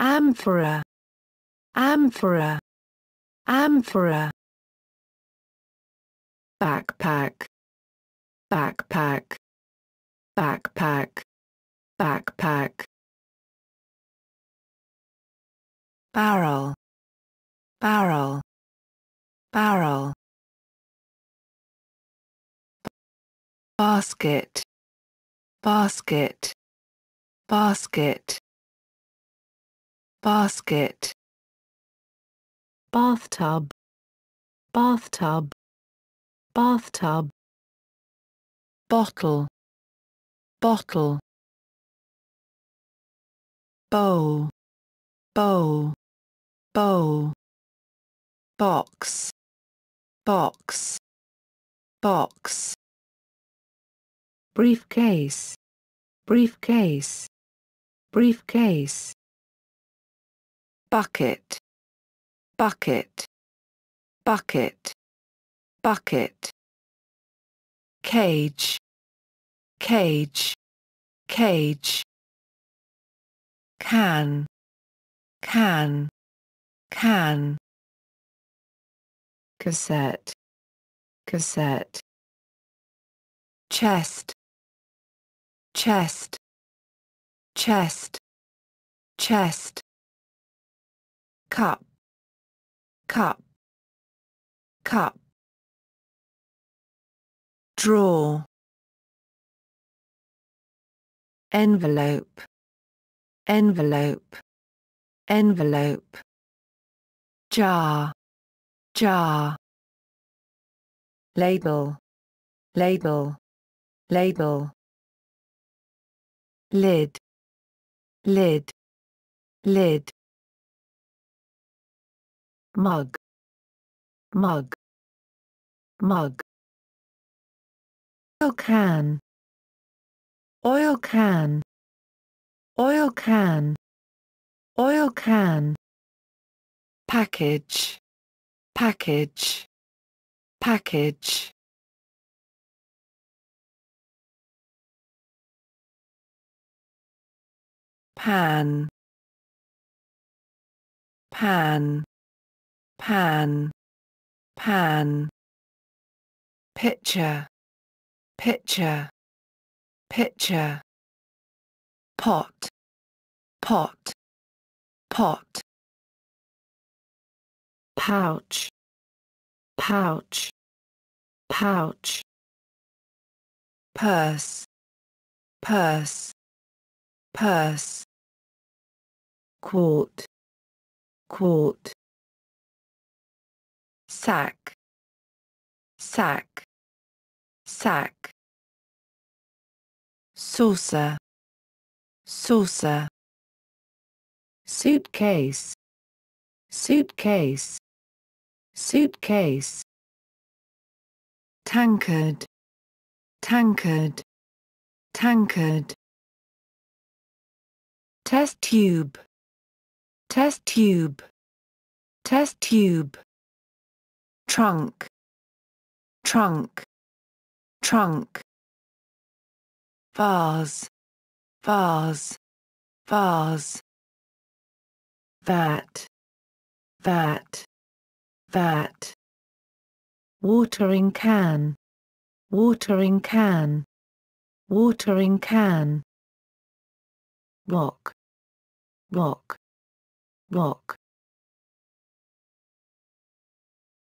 amphora amphora amphora backpack backpack backpack backpack barrel barrel barrel basket basket basket basket bathtub bathtub bathtub bottle bottle bowl bowl bowl box box box briefcase briefcase briefcase bucket bucket bucket bucket cage cage cage can can can cassette cassette chest chest chest chest cup cup cup draw envelope envelope envelope jar jar label label label lid lid lid mug mug mug oil can oil can oil can oil can package package package pan pan pan, pan. pitcher, pitcher, pitcher, Pot, pot, pot. Pouch, pouch, pouch. Purse, purse, purse. court, court sack sack sack saucer saucer suitcase suitcase suitcase tankard tankard tankard test tube test tube test tube trunk trunk trunk vase vase vase vat vat vat watering can watering can watering can rock rock rock